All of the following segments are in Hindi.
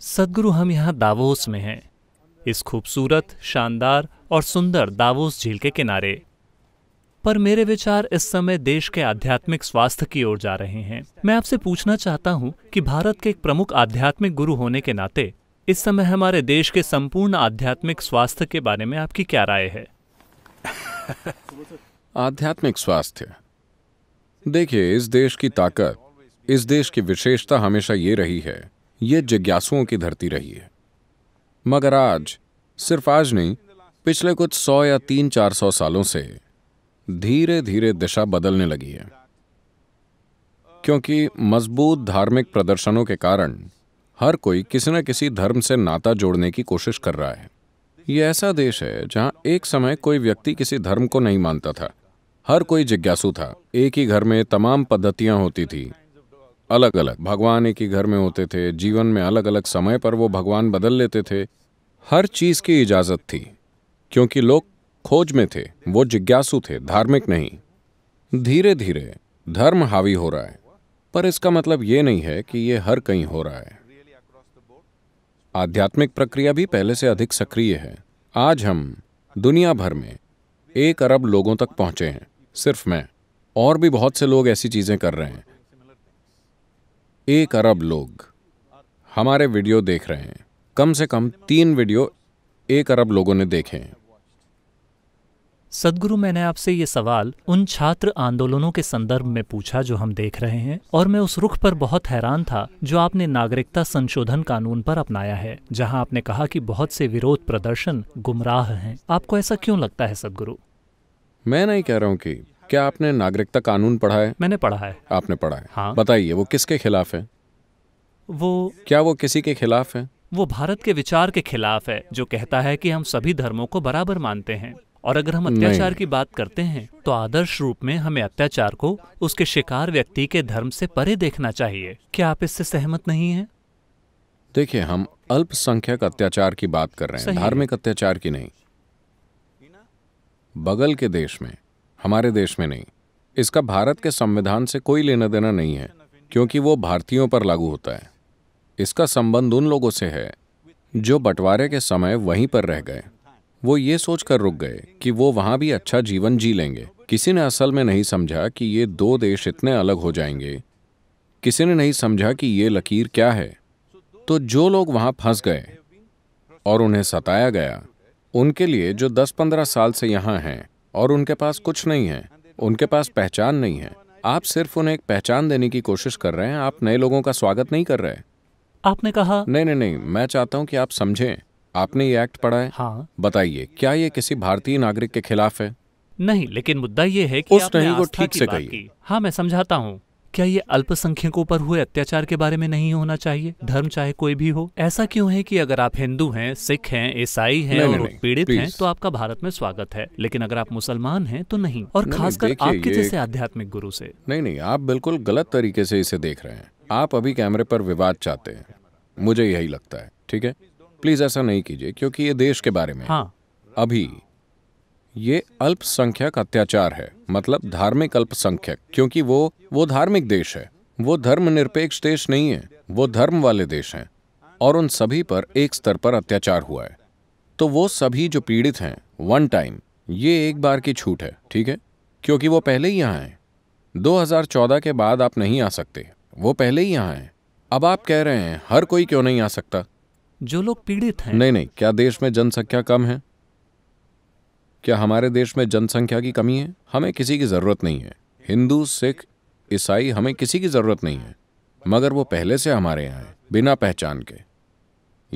सदगुरु हम यहाँ दावोस में हैं इस खूबसूरत शानदार और सुंदर दावोस झील के किनारे पर मेरे विचार इस समय देश के आध्यात्मिक स्वास्थ्य की ओर जा रहे हैं मैं आपसे पूछना चाहता हूँ कि भारत के एक प्रमुख आध्यात्मिक गुरु होने के नाते इस समय हमारे देश के संपूर्ण आध्यात्मिक स्वास्थ्य के बारे में आपकी क्या राय है आध्यात्मिक स्वास्थ्य देखिए इस देश की ताकत इस देश की विशेषता हमेशा ये रही है ये जिज्ञासुओं की धरती रही है मगर आज सिर्फ आज नहीं पिछले कुछ सौ या तीन चार सौ सालों से धीरे धीरे दिशा बदलने लगी है क्योंकि मजबूत धार्मिक प्रदर्शनों के कारण हर कोई किसी न किसी धर्म से नाता जोड़ने की कोशिश कर रहा है यह ऐसा देश है जहां एक समय कोई व्यक्ति किसी धर्म को नहीं मानता था हर कोई जिज्ञासु था एक ही घर में तमाम पद्धतियां होती थी अलग अलग भगवान एक ही घर में होते थे जीवन में अलग अलग समय पर वो भगवान बदल लेते थे हर चीज़ की इजाज़त थी क्योंकि लोग खोज में थे वो जिज्ञासु थे धार्मिक नहीं धीरे धीरे धर्म हावी हो रहा है पर इसका मतलब ये नहीं है कि ये हर कहीं हो रहा है आध्यात्मिक प्रक्रिया भी पहले से अधिक सक्रिय है आज हम दुनिया भर में एक अरब लोगों तक पहुंचे हैं सिर्फ मैं और भी बहुत से लोग ऐसी चीज़ें कर रहे हैं एक अरब लोग हमारे वीडियो देख रहे हैं कम से कम तीन वीडियो एक अरब लोगों ने देखे हैं सदगुरु मैंने आपसे ये सवाल उन छात्र आंदोलनों के संदर्भ में पूछा जो हम देख रहे हैं और मैं उस रुख पर बहुत हैरान था जो आपने नागरिकता संशोधन कानून पर अपनाया है जहां आपने कहा कि बहुत से विरोध प्रदर्शन गुमराह हैं आपको ऐसा क्यों लगता है सदगुरु मैं नहीं कह रहा हूं कि क्या आपने नागरिकता कानून पढ़ा है मैंने पढ़ा है आपने पढ़ा है हाँ बताइए वो किसके खिलाफ है वो क्या वो किसी के खिलाफ है वो भारत के विचार के खिलाफ है जो कहता है कि हम सभी धर्मों को बराबर मानते हैं और अगर हम अत्याचार की बात करते हैं तो आदर्श रूप में हमें अत्याचार को उसके शिकार व्यक्ति के धर्म से परे देखना चाहिए क्या आप इससे सहमत नहीं हैं देखिए हम अल्पसंख्यक अत्याचार की बात कर रहे हैं धार्मिक अत्याचार की नहीं बगल के देश में हमारे देश में नहीं इसका भारत के संविधान से कोई लेना देना नहीं है क्योंकि वो भारतीयों पर लागू होता है इसका संबंध उन लोगों से है जो बंटवारे के समय वहीं पर रह गए वो ये सोचकर रुक गए कि वो वहाँ भी अच्छा जीवन जी लेंगे किसी ने असल में नहीं समझा कि ये दो देश इतने अलग हो जाएंगे किसी ने नहीं समझा कि ये लकीर क्या है तो जो लोग वहाँ फंस गए और उन्हें सताया गया उनके लिए जो 10-15 साल से यहाँ हैं और उनके पास कुछ नहीं है उनके पास पहचान नहीं है आप सिर्फ उन्हें एक पहचान देने की कोशिश कर रहे हैं आप नए लोगों का स्वागत नहीं कर रहे आपने कहा नहीं नहीं नहीं मैं चाहता हूँ कि आप समझें आपने ये एक्ट पढ़ा है हाँ बताइए क्या ये किसी भारतीय नागरिक के खिलाफ है नहीं लेकिन मुद्दा ये है कि उस नहीं को ठीक से कही हाँ मैं समझाता हूँ क्या ये अल्पसंख्यकों पर हुए अत्याचार के बारे में नहीं होना चाहिए धर्म चाहे कोई भी हो ऐसा क्यों है कि अगर आप हिंदू हैं सिख हैं ईसाई हैं और पीड़ित हैं तो आपका भारत में स्वागत है लेकिन अगर आप मुसलमान हैं तो नहीं और खासकर आपके जैसे आध्यात्मिक गुरु से नहीं नहीं आप बिल्कुल गलत तरीके से इसे देख रहे हैं आप अभी कैमरे पर विवाद चाहते हैं मुझे यही लगता है ठीक है प्लीज ऐसा नहीं कीजिए क्योंकि ये देश के बारे में हाँ अभी ये अल्पसंख्यक अत्याचार है मतलब धार्मिक अल्पसंख्यक क्योंकि वो वो धार्मिक देश है वो धर्मनिरपेक्ष देश नहीं है वो धर्म वाले देश हैं और उन सभी पर एक स्तर पर अत्याचार हुआ है तो वो सभी जो पीड़ित हैं वन टाइम ये एक बार की छूट है ठीक है क्योंकि वो पहले ही यहाँ हैं 2014 के बाद आप नहीं आ सकते वो पहले ही यहाँ हैं अब आप कह रहे हैं हर कोई क्यों नहीं आ सकता जो लोग पीड़ित हैं नहीं नहीं क्या देश में जनसंख्या कम है क्या हमारे देश में जनसंख्या की कमी है हमें किसी की ज़रूरत नहीं है हिंदू सिख ईसाई हमें किसी की ज़रूरत नहीं है मगर वो पहले से हमारे यहाँ है बिना पहचान के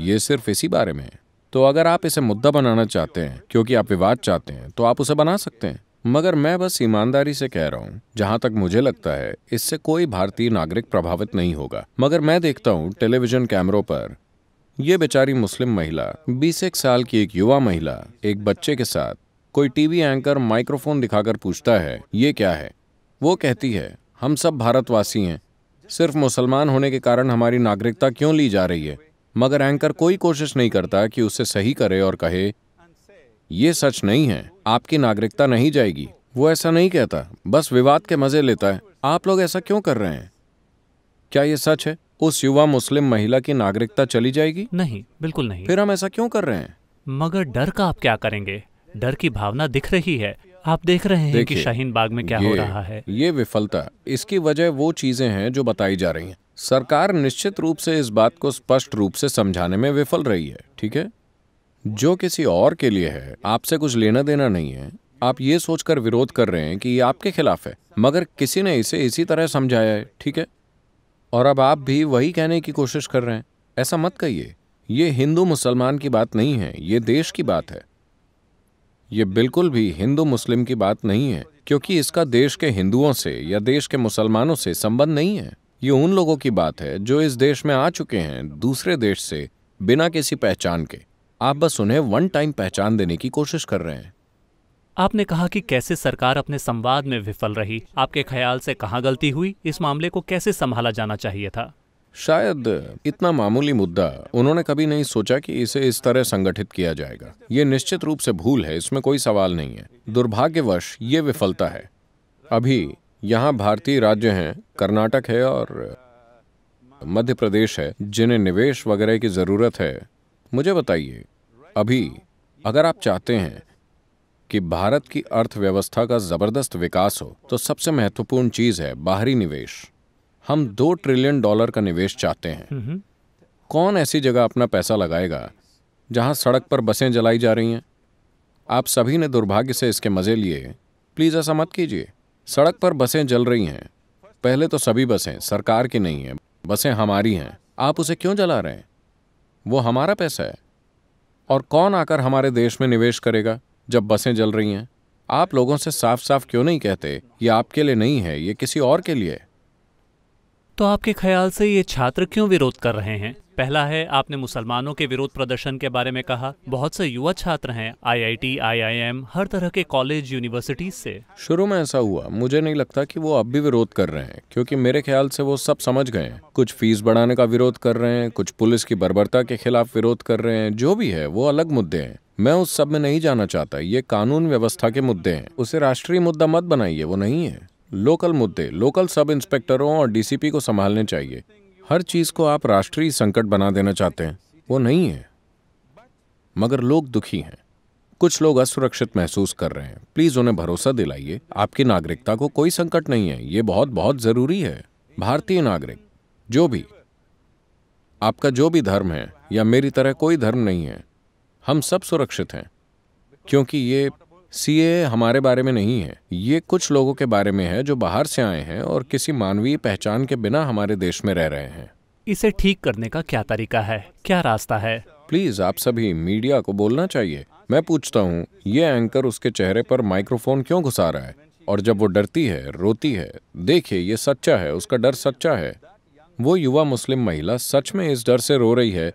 ये सिर्फ इसी बारे में है तो अगर आप इसे मुद्दा बनाना चाहते हैं क्योंकि आप विवाद चाहते हैं तो आप उसे बना सकते हैं मगर मैं बस ईमानदारी से कह रहा हूँ जहाँ तक मुझे लगता है इससे कोई भारतीय नागरिक प्रभावित नहीं होगा मगर मैं देखता हूँ टेलीविजन कैमरों पर यह बेचारी मुस्लिम महिला 21 साल की एक युवा महिला एक बच्चे के साथ कोई टीवी एंकर माइक्रोफोन दिखाकर पूछता है ये क्या है वो कहती है हम सब भारतवासी हैं सिर्फ मुसलमान होने के कारण हमारी नागरिकता क्यों ली जा रही है मगर एंकर कोई कोशिश नहीं करता कि उसे सही करे और कहे ये सच नहीं है आपकी नागरिकता नहीं जाएगी वो ऐसा नहीं कहता बस विवाद के मजे लेता है आप लोग ऐसा क्यों कर रहे हैं क्या ये सच है उस युवा मुस्लिम महिला की नागरिकता चली जाएगी नहीं बिल्कुल नहीं फिर हम ऐसा क्यों कर रहे हैं मगर डर का आप क्या करेंगे डर की भावना दिख रही है आप देख रहे हैं कि शाहीन बाग में क्या हो रहा है ये विफलता इसकी वजह वो चीजें हैं जो बताई जा रही हैं सरकार निश्चित रूप से इस बात को स्पष्ट रूप से समझाने में विफल रही है ठीक है जो किसी और के लिए है आपसे कुछ लेना देना नहीं है आप ये सोचकर विरोध कर रहे हैं कि ये आपके खिलाफ है मगर किसी ने इसे इसी तरह समझाया है ठीक है और अब आप भी वही कहने की कोशिश कर रहे हैं ऐसा मत कहिए ये हिंदू मुसलमान की बात नहीं है ये देश की बात है ये बिल्कुल भी हिंदू मुस्लिम की बात नहीं है क्योंकि इसका देश के हिंदुओं से या देश के मुसलमानों से संबंध नहीं है ये उन लोगों की बात है जो इस देश में आ चुके हैं दूसरे देश से बिना किसी पहचान के आप बस उन्हें वन टाइम पहचान देने की कोशिश कर रहे हैं आपने कहा कि कैसे सरकार अपने संवाद में विफल रही आपके ख्याल से कहाँ गलती हुई इस मामले को कैसे संभाला जाना चाहिए था शायद इतना मामूली मुद्दा उन्होंने कभी नहीं सोचा कि इसे इस तरह संगठित किया जाएगा ये निश्चित रूप से भूल है इसमें कोई सवाल नहीं है दुर्भाग्यवश ये विफलता है अभी यहाँ भारतीय राज्य हैं कर्नाटक है और मध्य प्रदेश है जिन्हें निवेश वगैरह की ज़रूरत है मुझे बताइए अभी अगर आप चाहते हैं कि भारत की अर्थव्यवस्था का ज़बरदस्त विकास हो तो सबसे महत्वपूर्ण चीज़ है बाहरी निवेश हम दो ट्रिलियन डॉलर का निवेश चाहते हैं कौन ऐसी जगह अपना पैसा लगाएगा जहां सड़क पर बसें जलाई जा रही हैं आप सभी ने दुर्भाग्य से इसके मज़े लिए प्लीज़ ऐसा मत कीजिए सड़क पर बसें जल रही हैं पहले तो सभी बसें सरकार की नहीं हैं बसें हमारी हैं आप उसे क्यों जला रहे हैं वो हमारा पैसा है और कौन आकर हमारे देश में निवेश करेगा जब बसें जल रही हैं आप लोगों से साफ साफ क्यों नहीं कहते ये आपके लिए नहीं है ये किसी और के लिए है तो आपके ख्याल से ये छात्र क्यों विरोध कर रहे हैं पहला है आपने मुसलमानों के विरोध प्रदर्शन के बारे में कहा बहुत से युवा छात्र हैं आईआईटी, आईआईएम, हर तरह के कॉलेज यूनिवर्सिटीज से शुरू में ऐसा हुआ मुझे नहीं लगता कि वो अब भी विरोध कर रहे हैं क्योंकि मेरे ख्याल से वो सब समझ गए हैं कुछ फीस बढ़ाने का विरोध कर रहे हैं कुछ पुलिस की बर्बरता के खिलाफ विरोध कर रहे हैं जो भी है वो अलग मुद्दे हैं मैं उस सब में नहीं जाना चाहता ये कानून व्यवस्था के मुद्दे हैं उसे राष्ट्रीय मुद्दा मत बनाइए वो नहीं है लोकल मुद्दे लोकल सब इंस्पेक्टरों और डीसीपी को संभालने चाहिए हर चीज़ को आप राष्ट्रीय संकट बना देना चाहते हैं वो नहीं है मगर लोग दुखी हैं कुछ लोग असुरक्षित महसूस कर रहे हैं प्लीज़ उन्हें भरोसा दिलाइए आपकी नागरिकता को कोई संकट नहीं है ये बहुत बहुत ज़रूरी है भारतीय नागरिक जो भी आपका जो भी धर्म है या मेरी तरह कोई धर्म नहीं है हम सब सुरक्षित हैं क्योंकि ये सीए हमारे बारे में नहीं है ये कुछ लोगों के बारे में है जो बाहर से आए हैं और किसी मानवीय पहचान के बिना हमारे देश में रह रहे हैं इसे ठीक करने का क्या तरीका है क्या रास्ता है प्लीज आप सभी मीडिया को बोलना चाहिए मैं पूछता हूँ ये एंकर उसके चेहरे पर माइक्रोफोन क्यों घुसा रहा है और जब वो डरती है रोती है देखिए ये सच्चा है उसका डर सच्चा है वो युवा मुस्लिम महिला सच में इस डर से रो रही है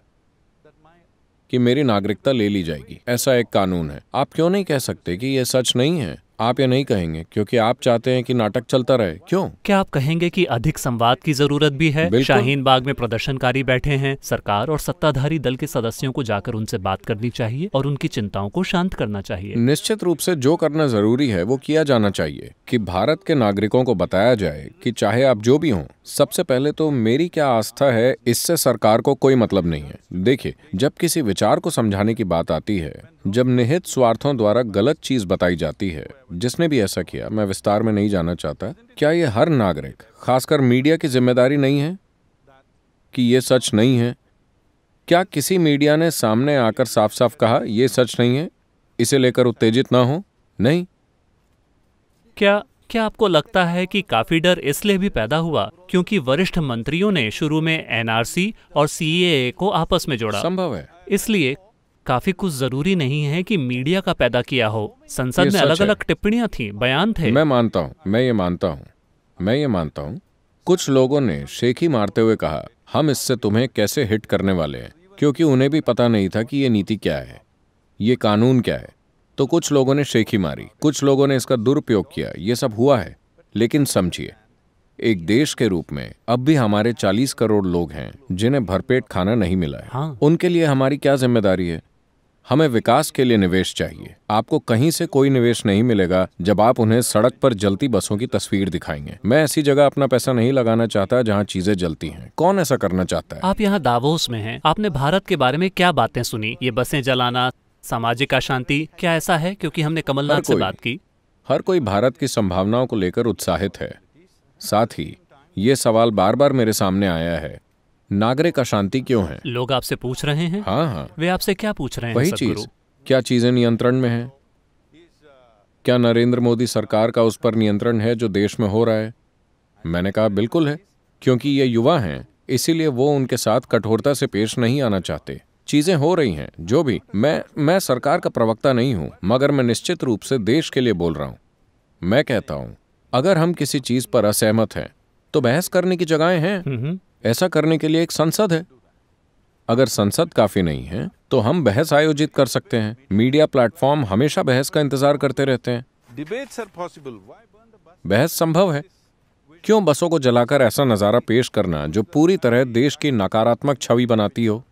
कि मेरी नागरिकता ले ली जाएगी ऐसा एक कानून है आप क्यों नहीं कह सकते कि यह सच नहीं है आप ये नहीं कहेंगे क्योंकि आप चाहते हैं कि नाटक चलता रहे क्यों क्या आप कहेंगे कि अधिक संवाद की जरूरत भी है शाहीन बाग में प्रदर्शनकारी बैठे हैं सरकार और सत्ताधारी दल के सदस्यों को जाकर उनसे बात करनी चाहिए और उनकी चिंताओं को शांत करना चाहिए निश्चित रूप से जो करना जरूरी है वो किया जाना चाहिए कि भारत के नागरिकों को बताया जाए कि चाहे आप जो भी हों सबसे पहले तो मेरी क्या आस्था है इससे सरकार को कोई मतलब नहीं है देखिए जब किसी विचार को समझाने की बात आती है जब निहित स्वार्थों द्वारा गलत चीज बताई जाती है जिसने भी ऐसा किया मैं विस्तार में नहीं जाना चाहता क्या ये हर नागरिक खासकर मीडिया की जिम्मेदारी नहीं है कि ये सच नहीं है क्या किसी मीडिया ने सामने आकर साफ साफ कहा यह सच नहीं है इसे लेकर उत्तेजित ना हो नहीं क्या क्या आपको लगता है कि काफी डर इसलिए भी पैदा हुआ क्योंकि वरिष्ठ मंत्रियों ने शुरू में एनआरसी और सीएए को आपस में जोड़ा संभव है इसलिए काफी कुछ जरूरी नहीं है कि मीडिया का पैदा किया हो संसद में अलग अलग टिप्पणियां थी बयान थे मैं मानता हूँ मैं ये मानता हूँ मैं ये मानता हूँ कुछ लोगों ने शेखी मारते हुए कहा हम इससे तुम्हें कैसे हिट करने वाले हैं क्योंकि उन्हें भी पता नहीं था कि ये नीति क्या है ये कानून क्या है तो कुछ लोगों ने शेखी मारी कुछ लोगों ने इसका दुरुपयोग किया ये सब हुआ है लेकिन समझिए एक देश के रूप में अब भी हमारे 40 करोड़ लोग हैं जिन्हें भरपेट खाना नहीं मिला है हाँ। उनके लिए हमारी क्या जिम्मेदारी है हमें विकास के लिए निवेश चाहिए आपको कहीं से कोई निवेश नहीं मिलेगा जब आप उन्हें सड़क पर जलती बसों की तस्वीर दिखाएंगे मैं ऐसी जगह अपना पैसा नहीं लगाना चाहता जहाँ चीजें जलती हैं कौन ऐसा करना चाहता है आप यहाँ दावोस में हैं आपने भारत के बारे में क्या बातें सुनी ये बसें जलाना सामाजिक अशांति क्या ऐसा है क्योंकि हमने कमलनाथ से बात की हर कोई भारत की संभावनाओं को लेकर उत्साहित है साथ ही ये सवाल बार बार मेरे सामने आया है नागरिक अशांति क्यों है लोग आपसे पूछ रहे हैं हाँ हाँ वे आपसे क्या पूछ रहे हैं वही चीज क्या चीजें नियंत्रण में है क्या नरेंद्र मोदी सरकार का उस पर नियंत्रण है जो देश में हो रहा है मैंने कहा बिल्कुल है क्योंकि ये युवा हैं इसीलिए वो उनके साथ कठोरता से पेश नहीं आना चाहते चीजें हो रही हैं जो भी मैं मैं सरकार का प्रवक्ता नहीं हूं मगर मैं निश्चित रूप से देश के लिए बोल रहा हूं मैं कहता हूं अगर हम किसी चीज पर असहमत हैं तो बहस करने की जगहें हैं हम्म, हम्म। ऐसा करने के लिए एक संसद है अगर संसद काफी नहीं है तो हम बहस आयोजित कर सकते हैं मीडिया प्लेटफॉर्म हमेशा बहस का इंतजार करते रहते हैं डिबेट सर पॉसिबल बहस संभव है क्यों बसों को जलाकर ऐसा नज़ारा पेश करना जो पूरी तरह देश की नकारात्मक छवि बनाती हो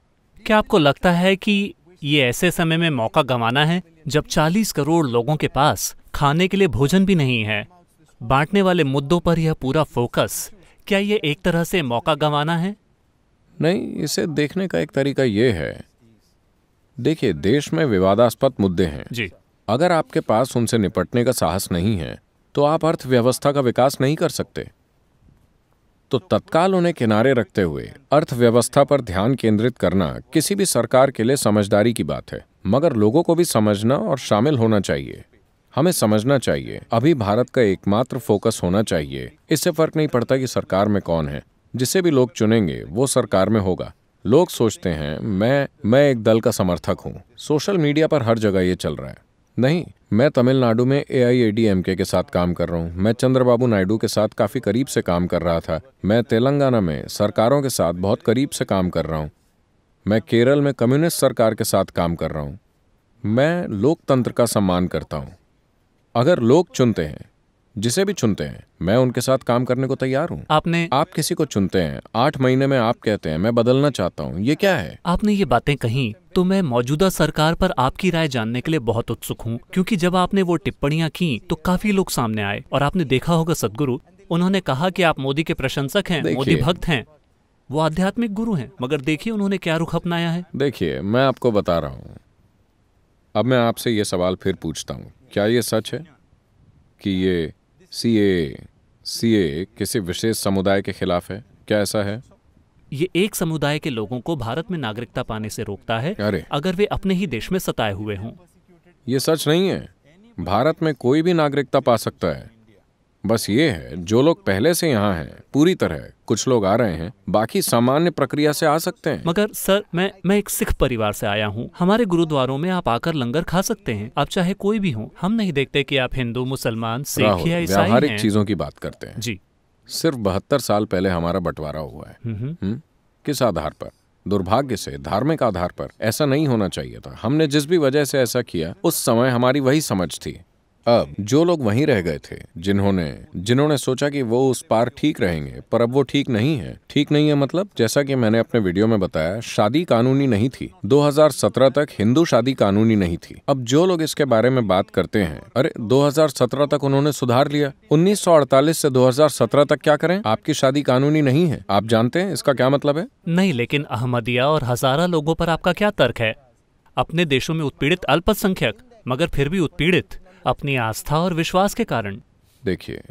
क्या आपको लगता है कि ये ऐसे समय में मौका गंवाना है जब 40 करोड़ लोगों के पास खाने के लिए भोजन भी नहीं है बांटने वाले मुद्दों पर यह पूरा फोकस क्या ये एक तरह से मौका गंवाना है नहीं इसे देखने का एक तरीका ये है देखिए देश में विवादास्पद मुद्दे हैं जी अगर आपके पास उनसे निपटने का साहस नहीं है तो आप अर्थव्यवस्था का विकास नहीं कर सकते तो तत्काल उन्हें किनारे रखते हुए अर्थव्यवस्था पर ध्यान केंद्रित करना किसी भी सरकार के लिए समझदारी की बात है मगर लोगों को भी समझना और शामिल होना चाहिए हमें समझना चाहिए अभी भारत का एकमात्र फोकस होना चाहिए इससे फर्क नहीं पड़ता कि सरकार में कौन है जिसे भी लोग चुनेंगे वो सरकार में होगा लोग सोचते हैं मैं मैं एक दल का समर्थक हूँ सोशल मीडिया पर हर जगह ये चल रहा है नहीं मैं तमिलनाडु में ए आई के साथ काम कर रहा हूँ मैं चंद्रबाबू नायडू के साथ काफी करीब से काम कर रहा था मैं तेलंगाना में सरकारों के साथ बहुत करीब से काम कर रहा हूँ मैं केरल में कम्युनिस्ट सरकार के साथ काम कर रहा हूँ मैं लोकतंत्र का सम्मान करता हूँ अगर लोग चुनते हैं जिसे भी चुनते हैं मैं उनके साथ काम करने को तैयार हूँ आपने आप किसी को चुनते हैं आठ महीने में आप कहते हैं मैं बदलना चाहता हूँ ये क्या है आपने ये बातें कही तो मैं मौजूदा सरकार पर आपकी राय जानने के लिए बहुत उत्सुक हूँ क्योंकि जब आपने वो टिप्पणियाँ की तो काफी लोग सामने आए और आपने देखा होगा सदगुरु उन्होंने कहा कि आप मोदी के प्रशंसक हैं मोदी भक्त हैं वो आध्यात्मिक गुरु हैं मगर देखिए उन्होंने क्या रुख अपनाया है देखिए मैं आपको बता रहा हूँ अब मैं आपसे ये सवाल फिर पूछता हूँ क्या ये सच है कि ये सी ए सी ए किसी विशेष समुदाय के खिलाफ है क्या ऐसा है ये एक समुदाय के लोगों को भारत में नागरिकता पाने से रोकता है अरे अगर वे अपने ही देश में सताए हुए हों ये सच नहीं है भारत में कोई भी नागरिकता पा सकता है बस ये है जो लोग पहले से यहाँ हैं पूरी तरह कुछ लोग आ रहे हैं बाकी सामान्य प्रक्रिया से आ सकते हैं मगर सर मैं मैं एक सिख परिवार से आया हूँ हमारे गुरुद्वारों में आप आकर लंगर खा सकते हैं आप चाहे कोई भी हो हम नहीं देखते कि आप हिंदू मुसलमान सिख या ईसाई हैं चीजों की बात करते हैं जी सिर्फ बहत्तर साल पहले हमारा बंटवारा हुआ है हम्म? किस आधार पर दुर्भाग्य से धार्मिक आधार पर ऐसा नहीं होना चाहिए था हमने जिस भी वजह से ऐसा किया उस समय हमारी वही समझ थी अब जो लोग वहीं रह गए थे जिन्होंने जिन्होंने सोचा कि वो उस पार ठीक रहेंगे पर अब वो ठीक नहीं है ठीक नहीं है मतलब जैसा कि मैंने अपने वीडियो में बताया शादी कानूनी नहीं थी 2017 तक हिंदू शादी कानूनी नहीं थी अब जो लोग इसके बारे में बात करते हैं अरे 2017 तक उन्होंने सुधार लिया 1948 से 2017 तक क्या करें आपकी शादी कानूनी नहीं है आप जानते हैं इसका क्या मतलब है नहीं लेकिन अहमदिया और हजारा लोगों पर आपका क्या तर्क है अपने देशों में उत्पीड़ित अल्पसंख्यक मगर फिर भी उत्पीड़ित अपनी आस्था और विश्वास के कारण देखिए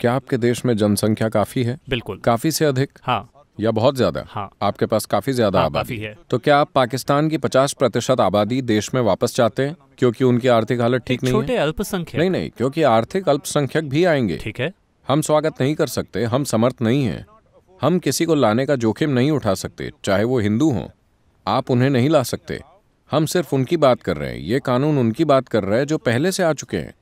क्या आपके देश में जनसंख्या काफी है बिल्कुल काफी से अधिक हाँ या बहुत ज्यादा हाँ आपके पास काफी ज्यादा हाँ, आबादी है तो क्या आप पाकिस्तान की 50 प्रतिशत आबादी देश में वापस चाहते हैं क्योंकि उनकी आर्थिक हालत ठीक नहीं छोटे अल्पसंख्यक नहीं नहीं क्योंकि आर्थिक अल्पसंख्यक भी आएंगे ठीक है हम स्वागत नहीं कर सकते हम समर्थ नहीं हैं हम किसी को लाने का जोखिम नहीं उठा सकते चाहे वो हिंदू हो आप उन्हें नहीं ला सकते हम सिर्फ उनकी बात कर रहे हैं ये कानून उनकी बात कर रहा है जो पहले से आ चुके हैं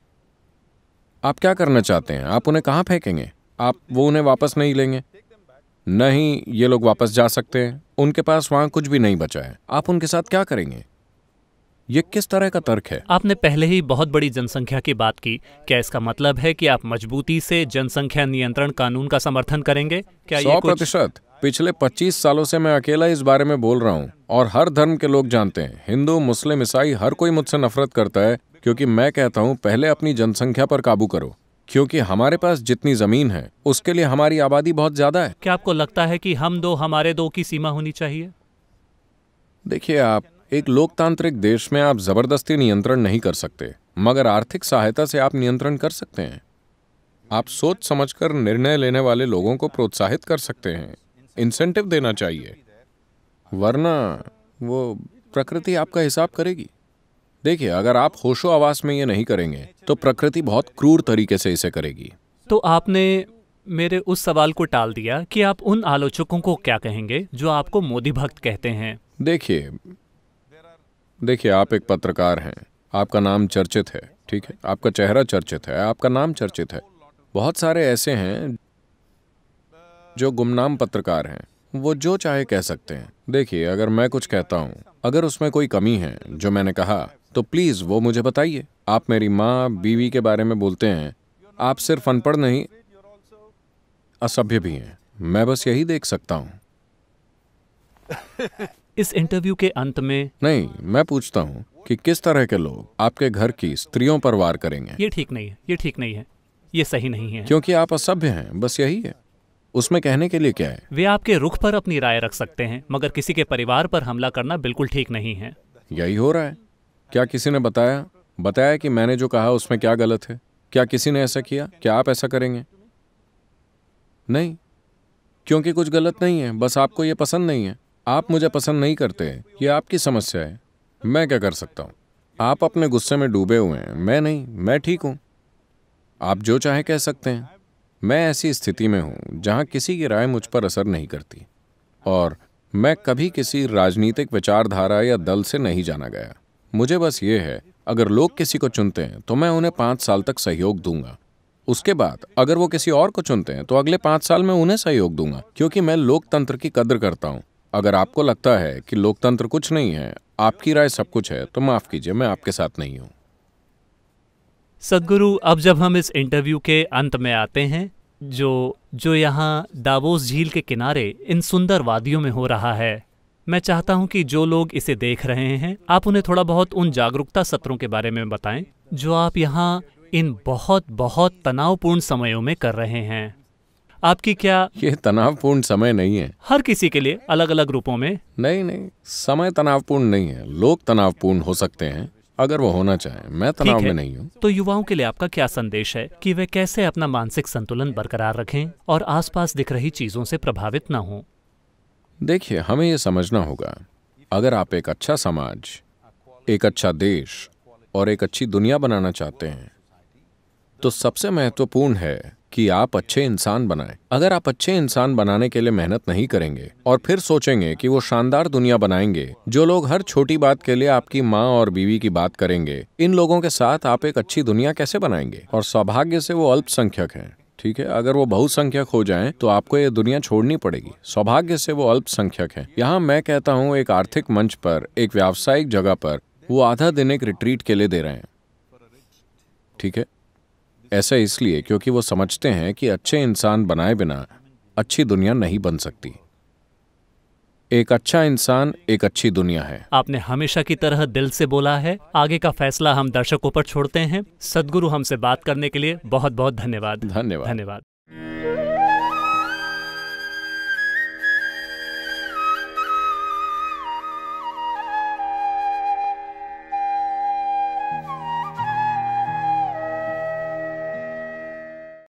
आप क्या करना चाहते हैं आप उन्हें कहाँ फेंकेंगे आप वो उन्हें वापस नहीं लेंगे नहीं ये लोग वापस जा सकते हैं उनके पास वहाँ कुछ भी नहीं बचा है आप उनके साथ क्या करेंगे ये किस तरह का तर्क है आपने पहले ही बहुत बड़ी जनसंख्या की बात की क्या इसका मतलब है कि आप मजबूती से जनसंख्या नियंत्रण कानून का समर्थन करेंगे क्या सौ प्रतिशत पिछले 25 सालों से मैं अकेला इस बारे में बोल रहा हूँ और हर धर्म के लोग जानते हैं हिंदू मुस्लिम ईसाई हर कोई मुझसे नफरत करता है क्योंकि मैं कहता हूँ पहले अपनी जनसंख्या पर काबू करो क्योंकि हमारे पास जितनी जमीन है उसके लिए हमारी आबादी बहुत ज्यादा है क्या आपको लगता है कि हम दो हमारे दो की सीमा होनी चाहिए देखिए आप एक लोकतांत्रिक देश में आप जबरदस्ती नियंत्रण नहीं कर सकते मगर आर्थिक सहायता से आप नियंत्रण कर सकते हैं आप सोच समझकर निर्णय लेने वाले लोगों को प्रोत्साहित कर सकते हैं इंसेंटिव देना चाहिए वरना वो प्रकृति आपका हिसाब करेगी देखिए अगर आप होशो आवास में ये नहीं करेंगे तो प्रकृति बहुत क्रूर तरीके से इसे करेगी तो आपने मेरे उस सवाल को टाल दिया कि आप उन आलोचकों को क्या कहेंगे जो आपको मोदी भक्त कहते हैं देखिए देखिए आप एक पत्रकार हैं आपका नाम चर्चित है ठीक है आपका चेहरा चर्चित है आपका नाम चर्चित है बहुत सारे ऐसे हैं जो गुमनाम पत्रकार हैं वो जो चाहे कह सकते हैं देखिए अगर मैं कुछ कहता हूँ अगर उसमें कोई कमी है जो मैंने कहा तो प्लीज़ वो मुझे बताइए आप मेरी माँ बीवी के बारे में बोलते हैं आप सिर्फ अनपढ़ नहीं असभ्य भी हैं मैं बस यही देख सकता हूँ इस इंटरव्यू के अंत में नहीं मैं पूछता हूँ कि किस तरह के लोग आपके घर की स्त्रियों पर वार करेंगे ये ठीक नहीं है ये ठीक नहीं है ये सही नहीं है क्योंकि आप असभ्य हैं बस यही है उसमें कहने के लिए क्या है वे आपके रुख पर अपनी राय रख सकते हैं मगर किसी के परिवार पर हमला करना बिल्कुल ठीक नहीं है यही हो रहा है क्या किसी ने बताया बताया कि मैंने जो कहा उसमें क्या गलत है क्या किसी ने ऐसा किया क्या आप ऐसा करेंगे नहीं क्योंकि कुछ गलत नहीं है बस आपको ये पसंद नहीं है आप मुझे पसंद नहीं करते ये आपकी समस्या है मैं क्या कर सकता हूँ आप अपने गुस्से में डूबे हुए हैं मैं नहीं मैं ठीक हूँ आप जो चाहे कह सकते हैं मैं ऐसी स्थिति में हूं जहां किसी की राय मुझ पर असर नहीं करती और मैं कभी किसी राजनीतिक विचारधारा या दल से नहीं जाना गया मुझे बस ये है अगर लोग किसी को चुनते हैं तो मैं उन्हें पाँच साल तक सहयोग दूंगा उसके बाद अगर वो किसी और को चुनते हैं तो अगले पाँच साल में उन्हें सहयोग दूंगा क्योंकि मैं लोकतंत्र की कदर करता हूँ अगर आपको लगता है कि लोकतंत्र कुछ नहीं है आपकी राय सब कुछ है तो माफ़ कीजिए मैं आपके साथ नहीं हूँ सदगुरु अब जब हम इस इंटरव्यू के अंत में आते हैं जो जो यहाँ दावोस झील के किनारे इन सुंदर वादियों में हो रहा है मैं चाहता हूँ कि जो लोग इसे देख रहे हैं आप उन्हें थोड़ा बहुत उन जागरूकता सत्रों के बारे में बताएं जो आप यहाँ इन बहुत बहुत तनावपूर्ण समयों में कर रहे हैं आपकी क्या ये तनावपूर्ण समय नहीं है हर किसी के लिए अलग अलग रूपों में नहीं नहीं समय तनावपूर्ण नहीं है लोग तनावपूर्ण हो सकते हैं अगर वो होना चाहे मैं तनाव में नहीं हूँ तो युवाओं के लिए आपका क्या संदेश है कि वे कैसे अपना मानसिक संतुलन बरकरार रखें और आसपास दिख रही चीजों से प्रभावित ना हों देखिए हमें ये समझना होगा अगर आप एक अच्छा समाज एक अच्छा देश और एक अच्छी दुनिया बनाना चाहते हैं तो सबसे महत्वपूर्ण है कि आप अच्छे इंसान बनाएं। अगर आप अच्छे इंसान बनाने के लिए मेहनत नहीं करेंगे और फिर सोचेंगे कि वो शानदार दुनिया बनाएंगे जो लोग हर छोटी बात के लिए आपकी माँ और बीवी की बात करेंगे इन लोगों के साथ आप एक अच्छी दुनिया कैसे बनाएंगे और सौभाग्य से वो अल्पसंख्यक हैं ठीक है अगर वो बहुसंख्यक हो जाएं तो आपको ये दुनिया छोड़नी पड़ेगी सौभाग्य से वो अल्पसंख्यक हैं यहाँ मैं कहता हूँ एक आर्थिक मंच पर एक व्यावसायिक जगह पर वो आधा दिन एक रिट्रीट के लिए दे रहे हैं ठीक है ऐसा इसलिए क्योंकि वो समझते हैं कि अच्छे इंसान बनाए बिना अच्छी दुनिया नहीं बन सकती एक अच्छा इंसान एक अच्छी दुनिया है आपने हमेशा की तरह दिल से बोला है आगे का फैसला हम दर्शकों पर छोड़ते हैं सदगुरु हमसे बात करने के लिए बहुत बहुत धन्यवाद धन्यवाद धन्यवाद